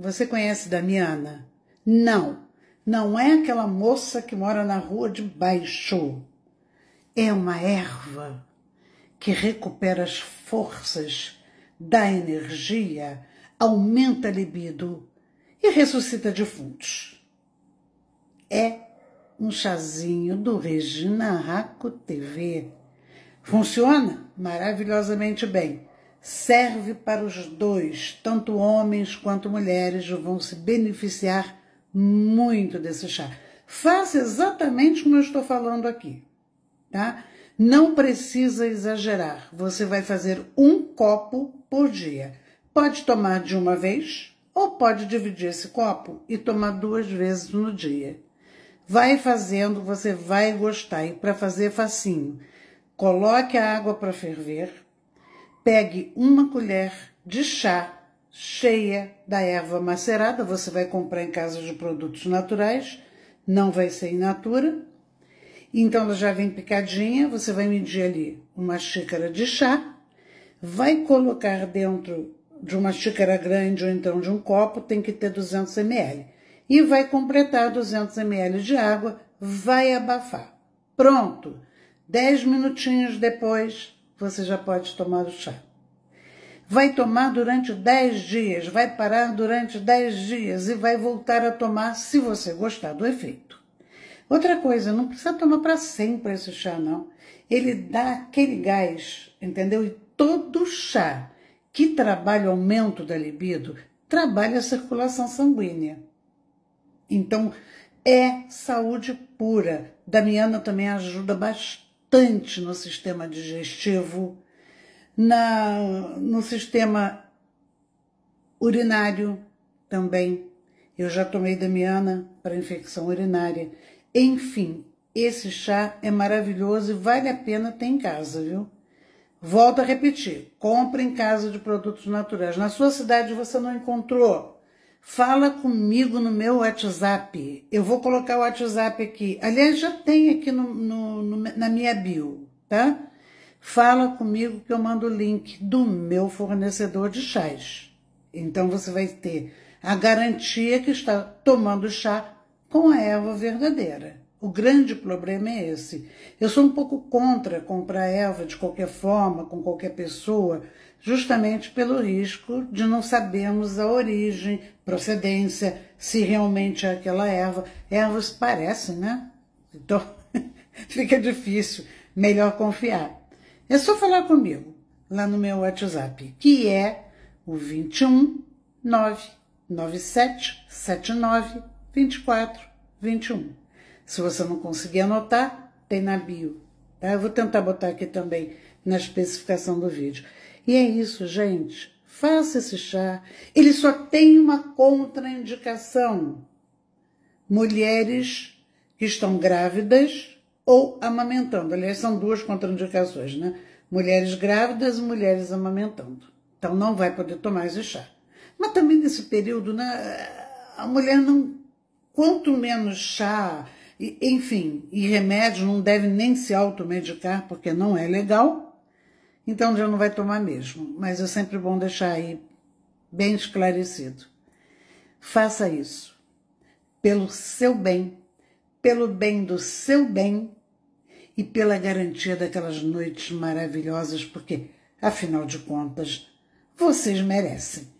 Você conhece Damiana? Não, não é aquela moça que mora na rua de baixo. É uma erva que recupera as forças, dá energia, aumenta a libido e ressuscita defuntos. É um chazinho do Regina Raco TV. Funciona maravilhosamente bem serve para os dois, tanto homens quanto mulheres vão se beneficiar muito desse chá. Faça exatamente como eu estou falando aqui, tá? Não precisa exagerar. Você vai fazer um copo por dia. Pode tomar de uma vez ou pode dividir esse copo e tomar duas vezes no dia. Vai fazendo, você vai gostar. E para fazer facinho, coloque a água para ferver, pegue uma colher de chá cheia da erva macerada, você vai comprar em casa de produtos naturais, não vai ser in natura. Então ela já vem picadinha, você vai medir ali uma xícara de chá, vai colocar dentro de uma xícara grande ou então de um copo, tem que ter 200 ml. E vai completar 200 ml de água, vai abafar. Pronto! 10 minutinhos depois, você já pode tomar o chá. Vai tomar durante 10 dias, vai parar durante 10 dias e vai voltar a tomar se você gostar do efeito. Outra coisa, não precisa tomar para sempre esse chá, não. Ele dá aquele gás, entendeu? E todo chá que trabalha o aumento da libido trabalha a circulação sanguínea. Então, é saúde pura. Damiana também ajuda bastante importante no sistema digestivo, na, no sistema urinário também. Eu já tomei Damiana para infecção urinária. Enfim, esse chá é maravilhoso e vale a pena ter em casa, viu? Volto a repetir, compre em casa de produtos naturais. Na sua cidade você não encontrou, Fala comigo no meu WhatsApp. Eu vou colocar o WhatsApp aqui. Aliás, já tem aqui no, no, no, na minha bio, tá? Fala comigo que eu mando o link do meu fornecedor de chás. Então você vai ter a garantia que está tomando chá com a erva verdadeira. O grande problema é esse. Eu sou um pouco contra comprar erva de qualquer forma, com qualquer pessoa, justamente pelo risco de não sabermos a origem, procedência, se realmente é aquela erva. Ervas parecem, né? Então fica difícil, melhor confiar. É só falar comigo lá no meu WhatsApp, que é o 21 997 79 24 21. Se você não conseguir anotar, tem na bio. Tá? Eu vou tentar botar aqui também na especificação do vídeo. E é isso, gente. Faça esse chá. Ele só tem uma contraindicação. Mulheres que estão grávidas ou amamentando. Aliás, são duas contraindicações, né? Mulheres grávidas e mulheres amamentando. Então não vai poder tomar esse chá. Mas também nesse período, né, a mulher não. Quanto menos chá, e, enfim, e remédio não deve nem se automedicar, porque não é legal, então já não vai tomar mesmo. Mas é sempre bom deixar aí bem esclarecido. Faça isso pelo seu bem, pelo bem do seu bem e pela garantia daquelas noites maravilhosas, porque, afinal de contas, vocês merecem.